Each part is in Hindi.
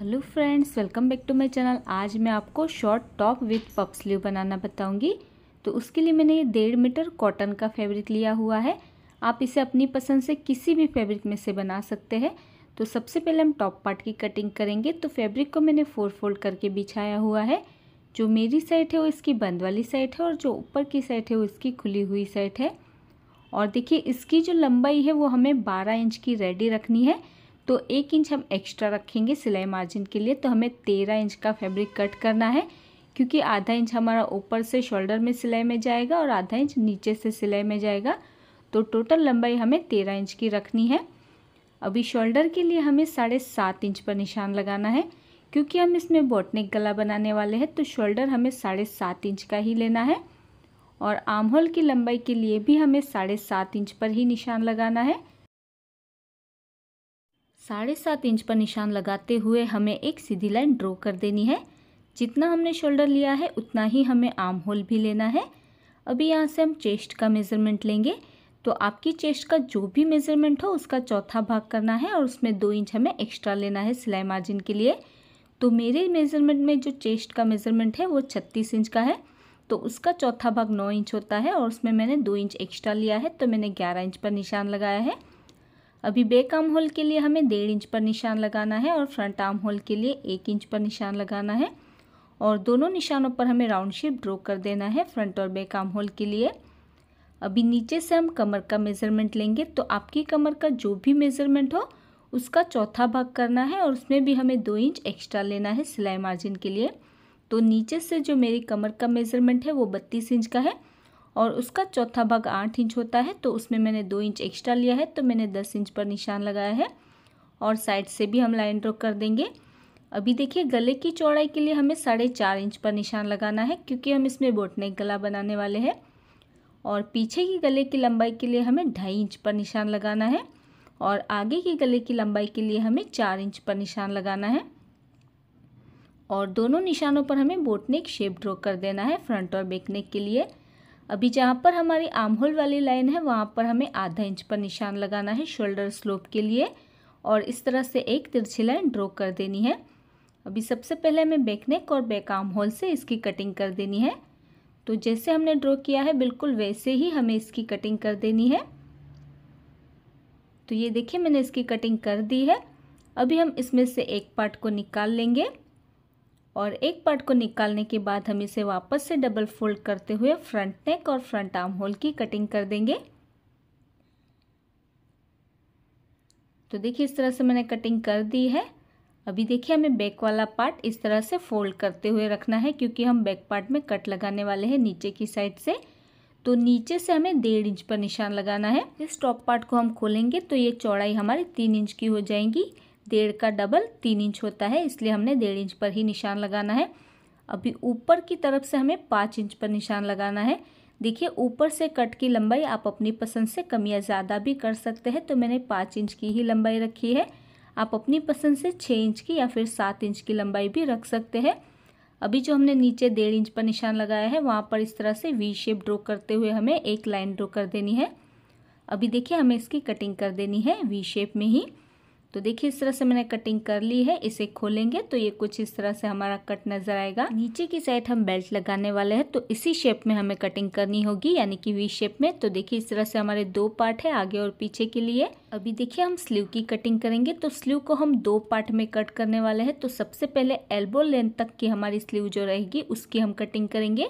hello friends welcome back to my channel आज मैं आपको short top with puff sleeve बनाना बताऊंगी तो उसके लिए मैंने ये डेढ़ मीटर कॉटन का फैब्रिक लिया हुआ है आप इसे अपनी पसंद से किसी भी फैब्रिक में से बना सकते हैं तो सबसे पहले हम टॉप पार्ट की कटिंग करेंगे तो फैब्रिक को मैंने फोर फोल्ड करके बिछाया हुआ है जो मेरी साइड है वो इसकी बंद वाली साइड है और जो ऊपर की साइड है वो इसकी खुली हुई साइड है और देखिए इसकी जो लंबाई है वो हमें बारह इंच की रेडी रखनी है तो एक इंच हम एक्स्ट्रा रखेंगे सिलाई मार्जिन के लिए तो हमें तेरह इंच का फैब्रिक कट करना है क्योंकि आधा इंच हमारा ऊपर से शोल्डर में सिलाई में जाएगा और आधा इंच नीचे से सिलाई में जाएगा तो टोटल लंबाई हमें तेरह इंच की रखनी है अभी शोल्डर के लिए हमें साढ़े सात इंच पर निशान लगाना है क्योंकि हम इसमें बॉटनिक गला बनाने वाले हैं तो शोल्डर हमें साढ़े सात इंच का ही लेना है और आमहोल की लंबाई के लिए भी हमें साढ़े सात इंच पर ही निशान लगाना है साढ़े सात इंच पर निशान लगाते हुए हमें एक सीधी लाइन ड्रॉ कर देनी है जितना हमने शोल्डर लिया है उतना ही हमें आर्म होल भी लेना है अभी यहाँ से हम चेस्ट का मेज़रमेंट लेंगे तो आपकी चेस्ट का जो भी मेज़रमेंट हो उसका चौथा भाग करना है और उसमें दो इंच हमें एक्स्ट्रा लेना है सिलाई मार्जिन के लिए तो मेरे मेज़रमेंट में जो चेस्ट का मेज़रमेंट है वो छत्तीस इंच का है तो उसका चौथा भाग नौ इंच होता है और उसमें मैंने दो इंच एक्स्ट्रा लिया है तो मैंने ग्यारह इंच पर निशान लगाया है अभी बैक आर्म होल के लिए हमें डेढ़ इंच पर निशान लगाना है और फ्रंट आर्म होल के लिए एक इंच पर निशान लगाना है और दोनों निशानों पर हमें राउंड शेप ड्रॉ कर देना है फ्रंट और बैक आर्म होल के लिए अभी नीचे से हम कमर का मेज़रमेंट लेंगे तो आपकी कमर का जो भी मेज़रमेंट हो उसका चौथा भाग करना है और उसमें भी हमें दो इंच एक्स्ट्रा लेना है सिलाई मार्जिन के लिए तो नीचे से जो मेरी कमर का मेज़रमेंट है वो बत्तीस इंच का है और उसका चौथा भाग आठ इंच होता है तो उसमें मैंने दो इंच एक्स्ट्रा लिया है तो मैंने दस इंच पर निशान लगाया है और साइड से भी हम लाइन ड्रॉ कर देंगे अभी देखिए गले की चौड़ाई के लिए हमें साढ़े चार इंच पर निशान लगाना है क्योंकि हम इसमें बोटनेक गला बनाने वाले हैं और पीछे की गले की लंबाई के लिए हमें ढाई इंच पर निशान लगाना है और आगे के गले की लंबाई के लिए हमें चार इंच पर निशान लगाना है और दोनों निशानों पर हमें बोटनेक शेप ड्रॉ कर देना है फ्रंट और बेकनेक के लिए अभी जहाँ पर हमारी आमहोल वाली लाइन है वहाँ पर हमें आधा इंच पर निशान लगाना है शोल्डर स्लोप के लिए और इस तरह से एक तिरछी लाइन ड्रॉ कर देनी है अभी सबसे पहले हमें बैक नेक और बैक आर्म होल से इसकी कटिंग कर देनी है तो जैसे हमने ड्रॉ किया है बिल्कुल वैसे ही हमें इसकी कटिंग कर देनी है तो ये देखिए मैंने इसकी कटिंग कर दी है अभी हम इसमें से एक पार्ट को निकाल लेंगे और एक पार्ट को निकालने के बाद हम इसे वापस से डबल फोल्ड करते हुए फ्रंट नेक और फ्रंट आर्म होल की कटिंग कर देंगे तो देखिए इस तरह से मैंने कटिंग कर दी है अभी देखिए हमें बैक वाला पार्ट इस तरह से फोल्ड करते हुए रखना है क्योंकि हम बैक पार्ट में कट लगाने वाले हैं नीचे की साइड से तो नीचे से हमें डेढ़ इंच पर निशान लगाना है इस टॉप पार्ट को हम खोलेंगे तो ये चौड़ाई हमारी तीन इंच की हो जाएगी डेढ़ का डबल तीन इंच होता है इसलिए हमने डेढ़ इंच पर ही निशान लगाना है अभी ऊपर की तरफ से हमें पाँच इंच पर निशान लगाना है देखिए ऊपर से कट की लंबाई आप अपनी पसंद से कम या ज़्यादा भी कर सकते हैं तो मैंने पाँच इंच की ही लंबाई रखी है आप अपनी पसंद से छः इंच की या फिर सात इंच की लंबाई भी रख सकते हैं अभी जो हमने नीचे डेढ़ इंच पर निशान लगाया है वहाँ पर इस तरह से वी शेप ड्रॉ करते हुए हमें एक लाइन ड्रॉ कर देनी है अभी देखिए हमें इसकी कटिंग कर देनी है वी शेप में ही तो देखिए इस तरह से मैंने कटिंग कर ली है इसे खोलेंगे तो ये कुछ इस तरह से हमारा कट नज़र आएगा नीचे की साइड हम बेल्ट लगाने वाले हैं तो इसी शेप में हमें कटिंग करनी होगी यानी कि वी शेप में तो देखिए इस तरह से हमारे दो पार्ट है आगे और पीछे के लिए अभी देखिए हम स्लीव की कटिंग करेंगे तो स्लीव को हम दो पार्ट में कट करने वाले हैं तो सबसे पहले एल्बो लेंथ तक की हमारी स्लीव जो रहेगी उसकी हम कटिंग करेंगे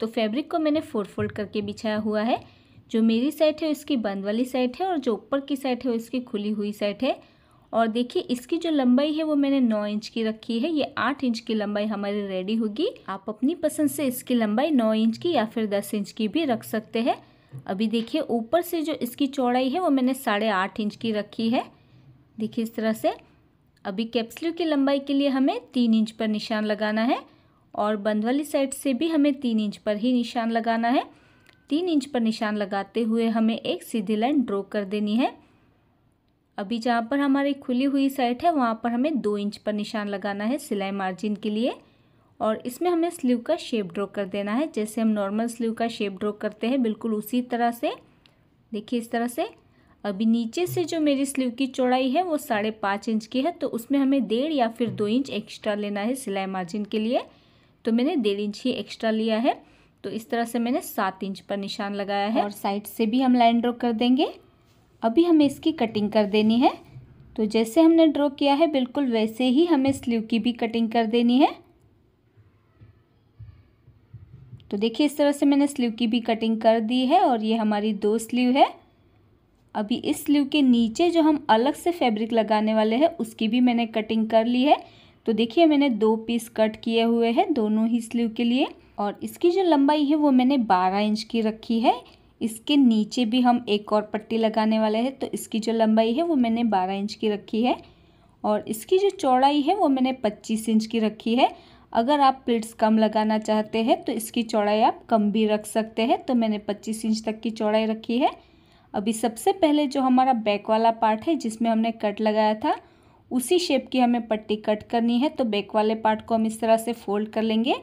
तो फैब्रिक को मैंने फोर फोल्ड करके बिछाया हुआ है जो मेरी साइड है उसकी बंद वाली साइड है और जो ऊपर की साइड है उसकी खुली हुई साइड है और देखिए इसकी जो लंबाई है वो मैंने नौ इंच की रखी है ये आठ इंच की लंबाई हमारी रेडी होगी आप अपनी पसंद से इसकी लंबाई नौ इंच की या फिर दस इंच की भी रख सकते हैं अभी देखिए ऊपर से जो इसकी चौड़ाई है वो मैंने साढ़े आठ इंच की रखी है देखिए इस तरह से अभी कैप्सुल की लंबाई के लिए हमें तीन इंच पर निशान लगाना है और बंद वाली साइड से भी हमें तीन इंच पर ही निशान लगाना है तीन इंच पर निशान लगाते हुए हमें एक सीधी लाइन ड्रॉ कर देनी है अभी जहाँ पर हमारी खुली हुई साइड है वहाँ पर हमें दो इंच पर निशान लगाना है सिलाई मार्जिन के लिए और इसमें हमें स्लीव का शेप ड्रॉ कर देना है जैसे हम नॉर्मल स्लीव का शेप ड्रॉ करते हैं बिल्कुल उसी तरह से देखिए इस तरह से अभी नीचे से जो मेरी स्लीव की चौड़ाई है वो साढ़े पाँच इंच की है तो उसमें हमें डेढ़ या फिर दो इंच एक्स्ट्रा लेना है सिलाई मार्जिन के लिए तो मैंने डेढ़ इंच ही एक्स्ट्रा लिया है तो इस तरह से मैंने सात इंच पर निशान लगाया है और साइड से भी हम लाइन ड्रॉ कर देंगे अभी हमें इसकी कटिंग कर देनी है तो जैसे हमने ड्रॉ किया है बिल्कुल वैसे ही हमें स्लीव की भी कटिंग कर देनी है तो देखिए इस तरह से मैंने स्लीव की भी कटिंग कर दी है और ये हमारी दो स्लीव है अभी इस स्लीव के नीचे जो हम अलग से फैब्रिक लगाने वाले हैं उसकी भी मैंने कटिंग कर ली है तो देखिए मैंने दो पीस कट किए हुए हैं दोनों ही स्लीव के लिए और इसकी जो लंबाई है वो मैंने बारह इंच की रखी है इसके नीचे भी हम एक और पट्टी लगाने वाले हैं तो इसकी जो लंबाई है वो मैंने बारह इंच की रखी है और इसकी जो चौड़ाई है वो मैंने पच्चीस इंच की रखी है अगर आप प्लेट्स कम लगाना चाहते हैं तो इसकी चौड़ाई आप कम भी रख सकते हैं तो मैंने पच्चीस इंच तक की चौड़ाई रखी है अभी सबसे पहले जो हमारा बैक वाला पार्ट है जिसमें हमने कट लगाया था उसी शेप की हमें पट्टी कट करनी है तो बैक वाले पार्ट को हम इस तरह से फोल्ड कर लेंगे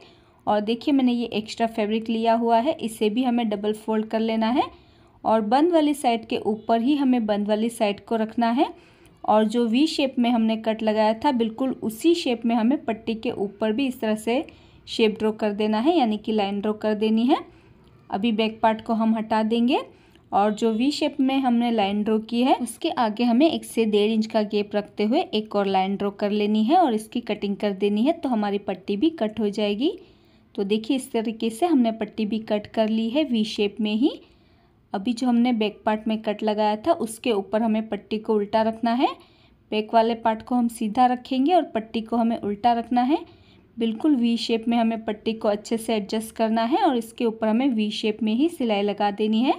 और देखिए मैंने ये एक्स्ट्रा फैब्रिक लिया हुआ है इसे भी हमें डबल फोल्ड कर लेना है और बंद वाली साइड के ऊपर ही हमें बंद वाली साइड को रखना है और जो वी शेप में हमने कट लगाया था बिल्कुल उसी शेप में हमें पट्टी के ऊपर भी इस तरह से शेप ड्रॉ कर देना है यानी कि लाइन ड्रॉ कर देनी है अभी बैक पार्ट को हम हटा देंगे और जो वी शेप में हमने लाइन ड्रॉ की है उसके आगे हमें एक से डेढ़ इंच का गेप रखते हुए एक और लाइन ड्रॉ कर लेनी है और इसकी कटिंग कर देनी है तो हमारी पट्टी भी कट हो जाएगी तो देखिए इस तरीके से हमने पट्टी भी कट कर ली है वी शेप में ही अभी जो हमने बैक पार्ट में कट लगाया था उसके ऊपर हमें पट्टी को उल्टा रखना है बैक वाले पार्ट को हम सीधा रखेंगे और पट्टी को हमें उल्टा रखना है बिल्कुल वी शेप में हमें पट्टी को अच्छे से एडजस्ट करना है और इसके ऊपर हमें वी शेप में ही सिलाई लगा देनी है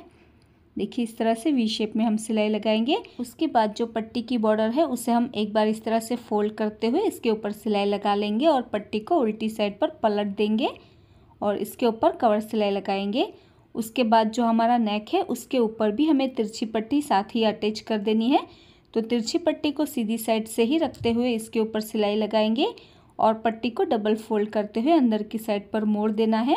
देखिए इस तरह से वी शेप में हम सिलाई लगाएंगे उसके बाद जो पट्टी की बॉर्डर है उसे हम एक बार इस तरह से फोल्ड करते हुए इसके ऊपर सिलाई लगा लेंगे और पट्टी को उल्टी साइड पर पलट देंगे और इसके ऊपर कवर सिलाई लगाएंगे उसके बाद जो हमारा नेक है उसके ऊपर भी हमें तिरछी पट्टी साथ ही अटैच कर देनी है तो तिरछी पट्टी को सीधी साइड से ही रखते हुए इसके ऊपर सिलाई लगाएंगे और पट्टी को डबल फोल्ड करते हुए अंदर की साइड पर मोड़ देना है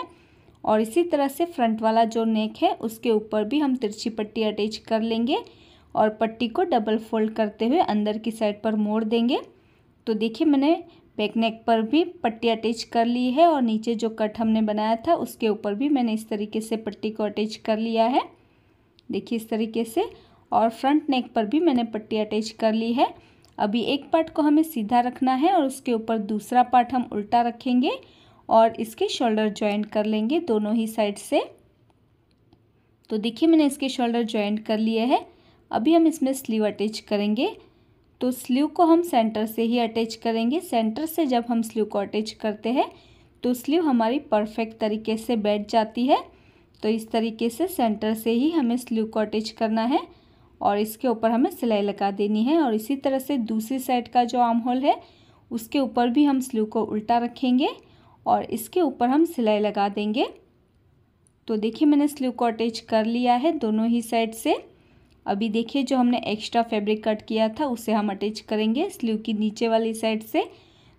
और इसी तरह से फ्रंट वाला जो नेक है उसके ऊपर भी हम तिरछी पट्टी अटैच कर लेंगे और पट्टी को डबल फोल्ड करते हुए अंदर की साइड पर मोड़ देंगे तो देखिए मैंने बैक नेक पर भी पट्टी अटैच कर ली है और नीचे जो कट हमने बनाया था उसके ऊपर भी मैंने इस तरीके से पट्टी को अटैच कर लिया है देखिए इस तरीके से और फ्रंट नेक पर भी मैंने पट्टी अटैच कर ली है अभी एक पार्ट को हमें सीधा रखना है और उसके ऊपर दूसरा पार्ट हम उल्टा रखेंगे और इसके शोल्डर ज्वाइंट कर लेंगे दोनों ही साइड से तो देखिए मैंने इसके शोल्डर ज्वाइंट कर लिए है अभी हम इसमें स्लीव अटैच करेंगे तो स्लीव को हम सेंटर से ही अटैच करेंगे सेंटर से जब हम स्लीव को अटैच करते हैं तो स्लीव हमारी परफेक्ट तरीके से बैठ जाती है तो इस तरीके से सेंटर से ही हमें स्लीव को अटैच करना है और इसके ऊपर हमें सिलाई लगा देनी है और इसी तरह से दूसरी साइड का जो आर्म होल है उसके ऊपर भी हम स्लीव को उल्टा रखेंगे और इसके ऊपर हम सिलाई लगा देंगे तो देखिए मैंने स्लीव को अटैच कर लिया है दोनों ही साइड से अभी देखिए जो हमने एक्स्ट्रा फैब्रिक कट किया था उसे हम अटैच करेंगे स्लीव की नीचे वाली साइड से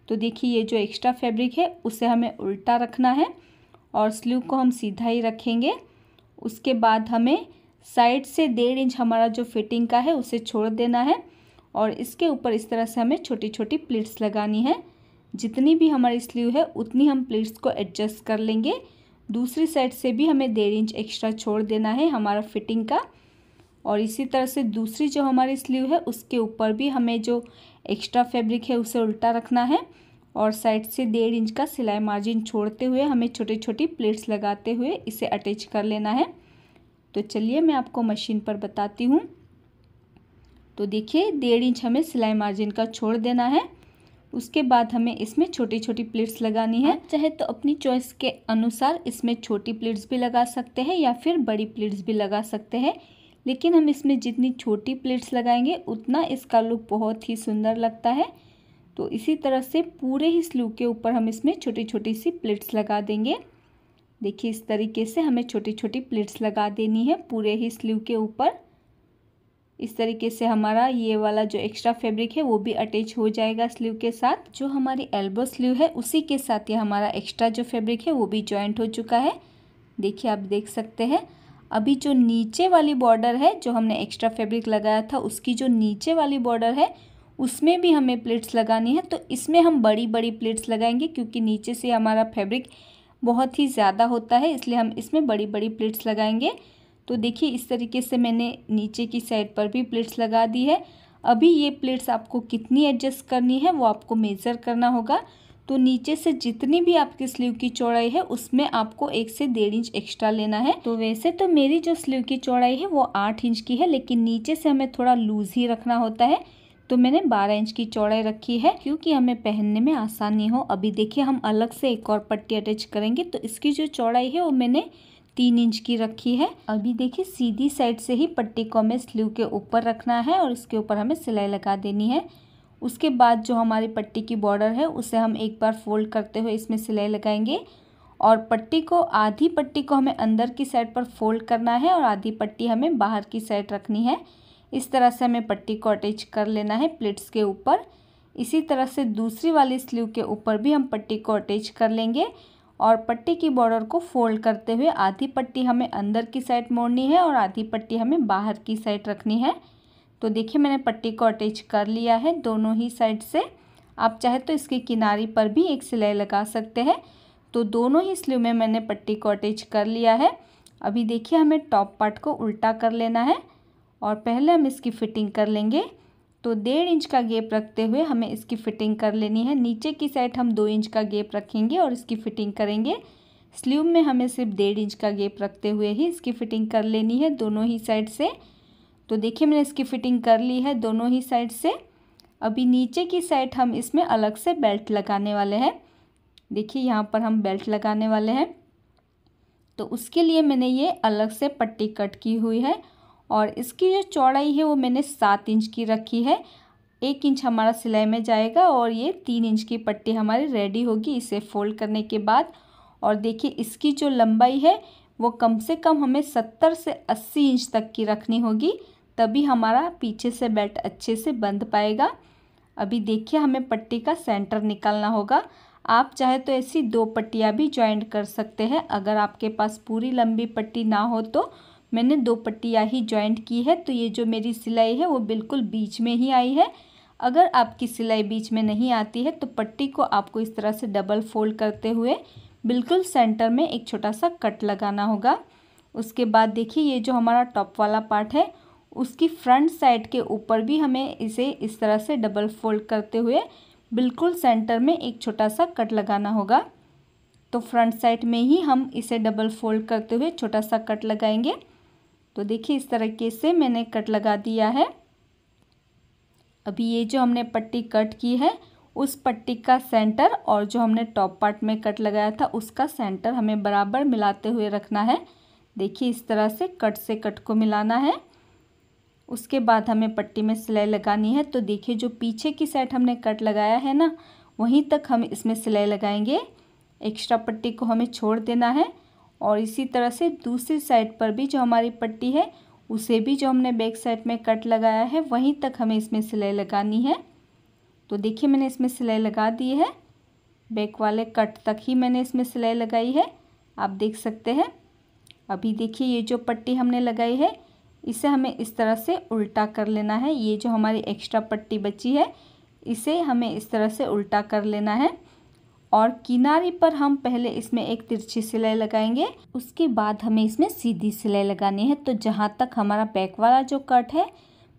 तो देखिए ये जो एक्स्ट्रा फैब्रिक है उसे हमें उल्टा रखना है और स्लीव को हम सीधा ही रखेंगे उसके बाद हमें साइड से डेढ़ इंच हमारा जो फिटिंग का है उसे छोड़ देना है और इसके ऊपर इस तरह से हमें छोटी छोटी प्लेट्स लगानी है जितनी भी हमारी स्लीव है उतनी हम प्लेट्स को एडजस्ट कर लेंगे दूसरी साइड से भी हमें डेढ़ इंच एक्स्ट्रा छोड़ देना है हमारा फिटिंग का और इसी तरह से दूसरी जो हमारी स्लीव है उसके ऊपर भी हमें जो एक्स्ट्रा फैब्रिक है उसे उल्टा रखना है और साइड से डेढ़ इंच का सिलाई मार्जिन छोड़ते हुए हमें छोटी छोटी प्लेट्स लगाते हुए इसे अटैच कर लेना है तो चलिए मैं आपको मशीन पर बताती हूँ तो देखिए डेढ़ इंच हमें सिलाई मार्जिन का छोड़ देना है उसके बाद हमें इसमें छोटी छोटी प्लेट्स लगानी है चाहे तो अपनी चॉइस के अनुसार इसमें छोटी प्लेट्स भी लगा सकते हैं या फिर बड़ी प्लेट्स भी लगा सकते हैं लेकिन हम इसमें जितनी छोटी प्लेट्स लगाएंगे उतना इसका लुक बहुत ही सुंदर लगता है तो इसी तरह से पूरे ही स्लू के ऊपर हम इसमें छोटी छोटी सी प्लेट्स लगा देंगे देखिए इस तरीके से हमें छोटी छोटी प्लेट्स लगा देनी है पूरे ही स्लू के ऊपर इस तरीके से हमारा ये वाला जो एक्स्ट्रा फैब्रिक है वो भी अटैच हो जाएगा स्लीव के साथ जो हमारी एल्बो स्लीव है उसी के साथ ये हमारा एक्स्ट्रा जो फैब्रिक है वो भी ज्वाइंट हो चुका है देखिए आप देख सकते हैं अभी जो नीचे वाली बॉर्डर है जो हमने एक्स्ट्रा फैब्रिक लगाया था उसकी जो नीचे वाली बॉर्डर है उसमें भी हमें प्लेट्स लगानी है तो इसमें हम बड़ी बड़ी प्लेट्स लगाएंगे क्योंकि नीचे से हमारा फैब्रिक बहुत ही ज़्यादा होता है इसलिए हम इसमें बड़ी बड़ी प्लेट्स लगाएंगे तो देखिए इस तरीके से मैंने नीचे की साइड पर भी प्लेट्स लगा दी है अभी ये प्लेट्स आपको कितनी एडजस्ट करनी है वो आपको मेज़र करना होगा तो नीचे से जितनी भी आपकी स्लीव की चौड़ाई है उसमें आपको एक से डेढ़ इंच एक्स्ट्रा लेना है तो वैसे तो मेरी जो स्लीव की चौड़ाई है वो आठ इंच की है लेकिन नीचे से हमें थोड़ा लूज ही रखना होता है तो मैंने बारह इंच की चौड़ाई रखी है क्योंकि हमें पहनने में आसानी हो अभी देखिए हम अलग से एक और पट्टी अटैच करेंगे तो इसकी जो चौड़ाई है वो मैंने तीन इंच की रखी है अभी देखिए सीधी साइड से ही पट्टी को हमें स्लीव के ऊपर रखना है और इसके ऊपर हमें सिलाई लगा देनी है उसके बाद जो हमारी पट्टी की बॉर्डर है उसे हम एक बार फोल्ड करते हुए इसमें सिलाई लगाएंगे और पट्टी को आधी पट्टी को हमें अंदर की साइड पर फोल्ड करना है और आधी पट्टी हमें बाहर की साइड रखनी है इस तरह से हमें पट्टी को अटैच कर लेना है प्लेट्स के ऊपर इसी तरह से दूसरी वाली स्लीव के ऊपर भी हम पट्टी को अटैच कर लेंगे और पट्टी की बॉर्डर को फोल्ड करते हुए आधी पट्टी हमें अंदर की साइड मोड़नी है और आधी पट्टी हमें बाहर की साइड रखनी है तो देखिए मैंने पट्टी को अटैच कर लिया है दोनों ही साइड से आप चाहे तो इसके किनारे पर भी एक सिलाई लगा सकते हैं तो दोनों ही स्लीव में मैंने पट्टी को अटैच कर लिया है अभी देखिए हमें टॉप पार्ट को उल्टा कर लेना है और पहले हम इसकी फिटिंग कर लेंगे तो डेढ़ इंच का गेप रखते हुए हमें इसकी फिटिंग कर लेनी है नीचे की साइड हम दो इंच का गेप रखेंगे और इसकी फिटिंग करेंगे स्लीव में हमें सिर्फ डेढ़ इंच का गेप रखते हुए ही इसकी फिटिंग कर लेनी है दोनों ही साइड से तो देखिए मैंने इसकी फिटिंग कर ली है दोनों ही साइड से अभी नीचे की साइड हम इसमें अलग से बेल्ट लगाने वाले हैं देखिए यहाँ पर हम बेल्ट लगाने वाले हैं तो उसके लिए मैंने ये अलग से पट्टी कट की हुई है और इसकी जो चौड़ाई है वो मैंने सात इंच की रखी है एक इंच हमारा सिलाई में जाएगा और ये तीन इंच की पट्टी हमारी रेडी होगी इसे फोल्ड करने के बाद और देखिए इसकी जो लंबाई है वो कम से कम हमें सत्तर से अस्सी इंच तक की रखनी होगी तभी हमारा पीछे से बेल्ट अच्छे से बंध पाएगा अभी देखिए हमें पट्टी का सेंटर निकालना होगा आप चाहे तो ऐसी दो पट्टियाँ भी ज्वाइंट कर सकते हैं अगर आपके पास पूरी लंबी पट्टी ना हो तो मैंने दो पट्टियाँ ही ज्वाइंट की है तो ये जो मेरी सिलाई है वो बिल्कुल बीच में ही आई है अगर आपकी सिलाई बीच में नहीं आती है तो पट्टी को आपको इस तरह से डबल फोल्ड करते हुए बिल्कुल सेंटर में एक छोटा सा कट लगाना होगा उसके बाद देखिए ये जो हमारा टॉप वाला पार्ट है उसकी फ्रंट साइड के ऊपर भी हमें इसे इस तरह से डबल फोल्ड करते हुए बिल्कुल सेंटर में एक छोटा सा कट लगाना होगा तो फ्रंट साइड में ही हम इसे डबल फोल्ड करते हुए छोटा सा कट लगाएंगे तो देखिए इस तरीके से मैंने कट लगा दिया है अभी ये जो हमने पट्टी कट की है उस पट्टी का सेंटर और जो हमने टॉप पार्ट में कट लगाया था उसका सेंटर हमें बराबर मिलाते हुए रखना है देखिए इस तरह से कट से कट को मिलाना है उसके बाद हमें पट्टी में सिलाई लगानी है तो देखिए जो पीछे की साइड हमने कट लगाया है ना वहीं तक हम इसमें सिलाई लगाएंगे एक्स्ट्रा पट्टी को हमें छोड़ देना है और इसी तरह से दूसरी साइड पर भी जो हमारी पट्टी है उसे भी जो हमने बैक साइड में कट लगाया है वहीं तक हमें इसमें सिलाई लगानी है तो देखिए मैंने इसमें सिलाई लगा दी है बैक वाले कट तक ही मैंने इसमें सिलाई लगाई है आप देख सकते हैं अभी देखिए ये जो पट्टी हमने लगाई है इसे हमें इस तरह से उल्टा कर लेना है ये जो हमारी एक्स्ट्रा पट्टी बची है इसे हमें इस तरह से उल्टा कर लेना है और किनारे पर हम पहले इसमें एक तिरछी सिलाई लगाएंगे उसके बाद हमें इसमें सीधी सिलाई लगानी है तो जहाँ तक हमारा बैक वाला जो कट है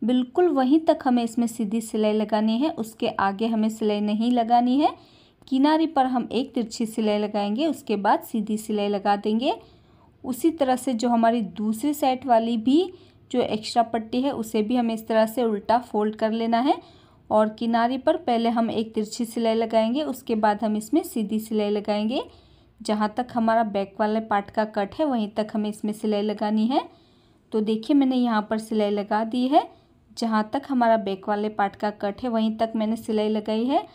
बिल्कुल वहीं तक हमें इसमें सीधी सिलाई लगानी है उसके आगे हमें सिलाई नहीं लगानी है किनारे पर हम एक तिरछी सिलाई लगाएंगे उसके बाद सीधी सिलाई लगा देंगे उसी तरह से जो हमारी दूसरी साइड वाली भी जो एक्स्ट्रा पट्टी है उसे भी हमें इस तरह से उल्टा फोल्ड कर लेना है और किनारे पर पहले हम एक तिरछी सिलाई लगाएंगे उसके बाद हम इसमें सीधी सिलाई लगाएंगे जहाँ तक हमारा बैक वाले पार्ट का कट है वहीं तक हमें इसमें सिलाई लगानी है तो देखिए मैंने यहाँ पर सिलाई लगा दी है जहाँ तक हमारा बैक वाले पार्ट का कट है वहीं तक मैंने सिलाई लगाई है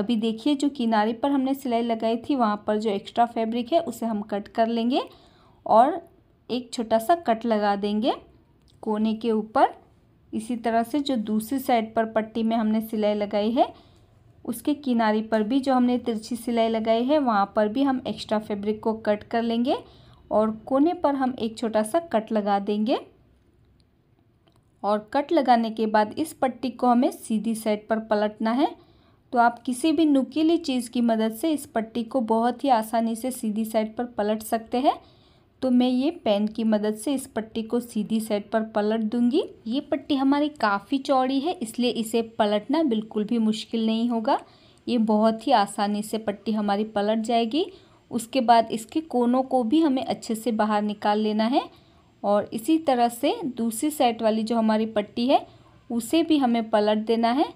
अभी देखिए जो किनारे पर हमने सिलाई लगाई थी वहाँ पर जो एक्स्ट्रा फैब्रिक है उसे हम कट कर लेंगे और एक छोटा सा कट लगा देंगे कोने के ऊपर इसी तरह से जो दूसरी साइड पर पट्टी में हमने सिलाई लगाई है उसके किनारे पर भी जो हमने तिरछी सिलाई लगाई है वहाँ पर भी हम एक्स्ट्रा फैब्रिक को कट कर लेंगे और कोने पर हम एक छोटा सा कट लगा देंगे और कट लगाने के बाद इस पट्टी को हमें सीधी साइड पर पलटना है तो आप किसी भी नुकीली चीज़ की मदद से इस पट्टी को बहुत ही आसानी से सीधी साइड पर पलट सकते हैं तो मैं ये पेन की मदद से इस पट्टी को सीधी साइड पर पलट दूंगी ये पट्टी हमारी काफ़ी चौड़ी है इसलिए इसे पलटना बिल्कुल भी मुश्किल नहीं होगा ये बहुत ही आसानी से पट्टी हमारी पलट जाएगी उसके बाद इसके कोनों को भी हमें अच्छे से बाहर निकाल लेना है और इसी तरह से दूसरी साइड वाली जो हमारी पट्टी है उसे भी हमें पलट देना है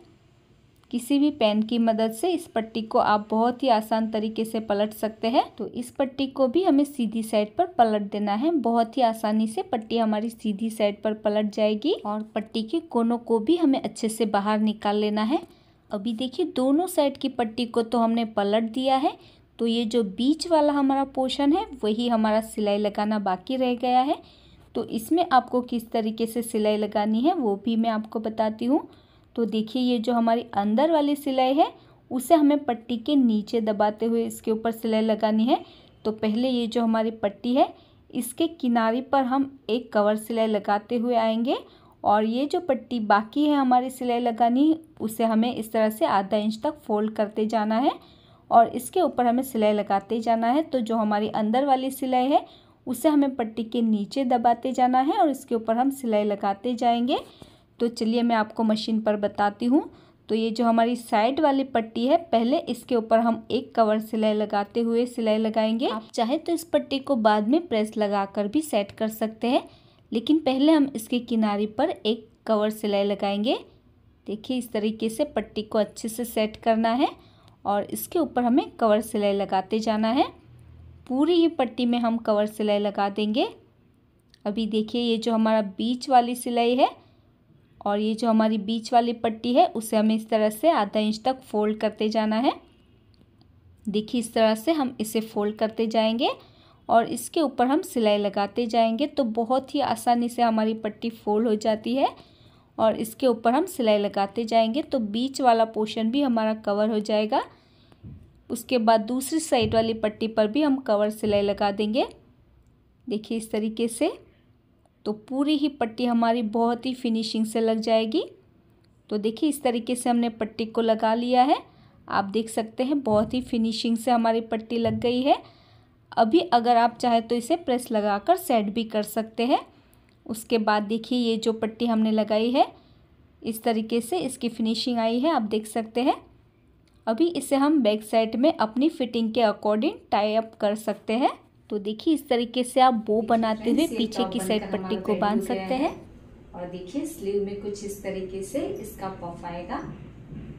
किसी भी पेन की मदद से इस पट्टी को आप बहुत ही आसान तरीके से पलट सकते हैं तो इस पट्टी को भी हमें सीधी साइड पर पलट देना है बहुत ही आसानी से पट्टी हमारी सीधी साइड पर पलट जाएगी और पट्टी के कोनों को भी हमें अच्छे से बाहर निकाल लेना है अभी देखिए दोनों साइड की पट्टी को तो हमने पलट दिया है तो ये जो बीच वाला हमारा पोर्शन है वही हमारा सिलाई लगाना बाकी रह गया है तो इसमें आपको किस तरीके से सिलाई लगानी है वो भी मैं आपको बताती हूँ तो देखिए ये जो हमारी अंदर वाली सिलाई है उसे हमें पट्टी के नीचे दबाते हुए इसके ऊपर सिलाई लगानी है तो पहले ये जो हमारी पट्टी है इसके किनारे पर हम एक कवर सिलाई लगाते हुए आएंगे और ये जो पट्टी बाकी है हमारी सिलाई लगानी उसे हमें इस तरह से आधा इंच तक फोल्ड करते जाना है और इसके ऊपर हमें सिलाई लगाते जाना है तो जो हमारी अंदर वाली सिलाई है उसे हमें पट्टी के नीचे दबाते जाना है और इसके ऊपर हम सिलाई लगाते जाएंगे तो चलिए मैं आपको मशीन पर बताती हूँ तो ये जो हमारी साइड वाली पट्टी है पहले इसके ऊपर हम एक कवर सिलाई लगाते हुए सिलाई लगाएंगे आप चाहे तो इस पट्टी को बाद में प्रेस लगाकर भी सेट कर सकते हैं लेकिन पहले हम इसके किनारे पर एक कवर सिलाई लगाएंगे देखिए इस तरीके से पट्टी को अच्छे से सेट करना है और इसके ऊपर हमें कवर सिलाई लगाते जाना है पूरी ही पट्टी में हम कवर सिलाई लगा देंगे अभी देखिए ये जो हमारा बीच वाली सिलाई है और ये जो हमारी बीच वाली पट्टी है उसे हमें इस तरह से आधा इंच तक फोल्ड करते जाना है देखिए इस तरह से हम इसे फोल्ड करते जाएंगे और इसके ऊपर हम सिलाई लगाते जाएंगे तो बहुत ही आसानी से हमारी पट्टी फोल्ड हो जाती है और इसके ऊपर हम सिलाई लगाते जाएंगे तो बीच वाला पोर्शन भी हमारा कवर हो जाएगा उसके बाद दूसरी साइड वाली पट्टी पर भी हम कवर सिलाई लगा देंगे देखिए इस तरीके से तो पूरी ही पट्टी हमारी बहुत ही फिनिशिंग से लग जाएगी तो देखिए इस तरीके से हमने पट्टी को लगा लिया है आप देख सकते हैं बहुत ही फिनिशिंग से हमारी पट्टी लग गई है अभी अगर आप चाहे तो इसे प्रेस लगाकर सेट भी कर सकते हैं उसके बाद देखिए ये जो पट्टी हमने लगाई है इस तरीके से इसकी फिनिशिंग आई है आप देख सकते हैं अभी इसे हम बैक साइड में अपनी फिटिंग के अकॉर्डिंग टाई अप कर सकते हैं तो देखिए इस तरीके से आप बो बनाते हुए पीछे की साइड पट्टी को बांध सकते हैं और देखिए स्लीव में कुछ इस तरीके से इसका पफ आएगा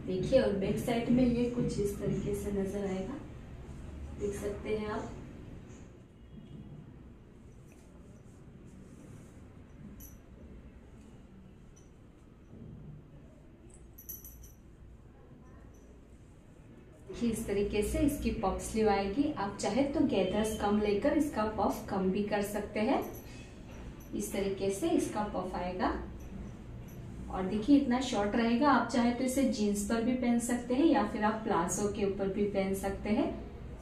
देखिए और बैक साइड में ये कुछ इस तरीके से नजर आएगा देख सकते हैं आप देखिए इस तरीके से इसकी पफ स्लीव आएगी आप चाहे तो गैदर्स कम लेकर इसका पफ कम भी कर सकते हैं इस तरीके से इसका पफ आएगा और देखिए इतना शॉर्ट रहेगा आप चाहे तो इसे जीन्स पर भी पहन सकते हैं या फिर आप प्लाजो के ऊपर भी पहन सकते हैं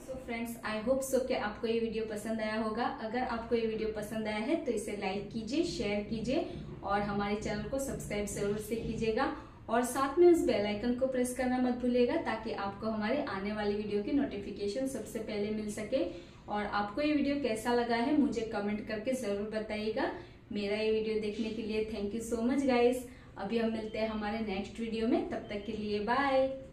so friends I hope so कि आपको ये वीडियो पसंद आया होगा अगर आपको ये वीडियो पसंद आया है तो इसे लाइक कीजिए शेयर कीजिए और हमारे चैनल को सब्सक्राइब जरूर से कीजिएगा और साथ में उस बेल आइकन को प्रेस करना मत भूलिएगा ताकि आपको हमारे आने वाली वीडियो की नोटिफिकेशन सबसे पहले मिल सके और आपको ये वीडियो कैसा लगा है मुझे कमेंट करके ज़रूर बताइएगा मेरा ये वीडियो देखने के लिए thank you so much guys अभी हम मिलते हैं हमारे नेक्स्ट वीडियो में तब तक के लिए बाय